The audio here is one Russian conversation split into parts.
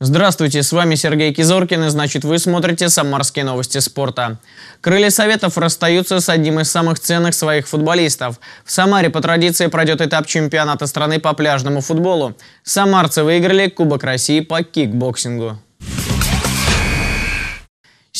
Здравствуйте, с вами Сергей Кизоркин, и значит вы смотрите «Самарские новости спорта». Крылья Советов расстаются с одним из самых ценных своих футболистов. В Самаре по традиции пройдет этап чемпионата страны по пляжному футболу. Самарцы выиграли Кубок России по кикбоксингу.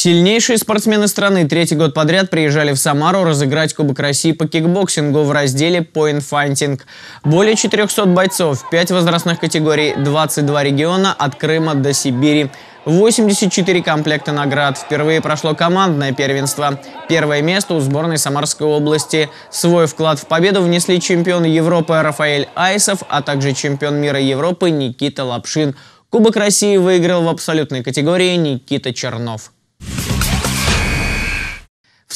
Сильнейшие спортсмены страны третий год подряд приезжали в Самару разыграть Кубок России по кикбоксингу в разделе Point Fighting. Более 400 бойцов, 5 возрастных категорий, 22 региона от Крыма до Сибири. 84 комплекта наград. Впервые прошло командное первенство. Первое место у сборной Самарской области. Свой вклад в победу внесли чемпион Европы Рафаэль Айсов, а также чемпион мира Европы Никита Лапшин. Кубок России выиграл в абсолютной категории Никита Чернов.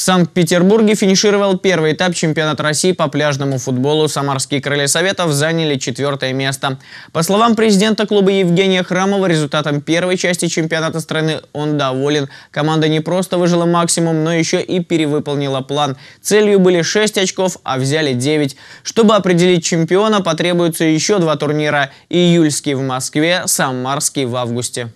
Санкт-Петербурге финишировал первый этап чемпионата России по пляжному футболу. Самарские крылья советов заняли четвертое место. По словам президента клуба Евгения Храмова, результатом первой части чемпионата страны он доволен. Команда не просто выжила максимум, но еще и перевыполнила план. Целью были 6 очков, а взяли 9. Чтобы определить чемпиона, потребуется еще два турнира. Июльский в Москве, Самарский в августе.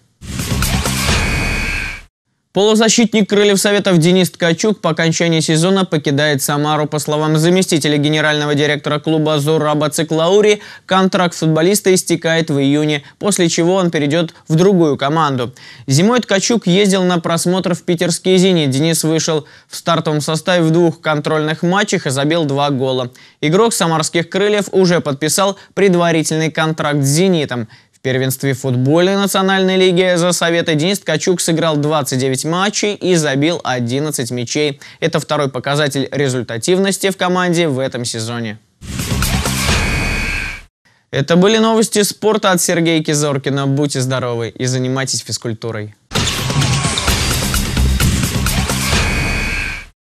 Полузащитник крыльев Советов Денис Ткачук по окончании сезона покидает Самару. По словам заместителя генерального директора клуба Зураба Циклаури, контракт футболиста истекает в июне, после чего он перейдет в другую команду. Зимой Ткачук ездил на просмотр в питерский «Зенит». Денис вышел в стартовом составе в двух контрольных матчах и забил два гола. Игрок самарских крыльев уже подписал предварительный контракт с «Зенитом». В первенстве футбольной национальной лиги за Советы Денис Ткачук сыграл 29 матчей и забил 11 мячей. Это второй показатель результативности в команде в этом сезоне. Это были новости спорта от Сергея Кизоркина. Будьте здоровы и занимайтесь физкультурой.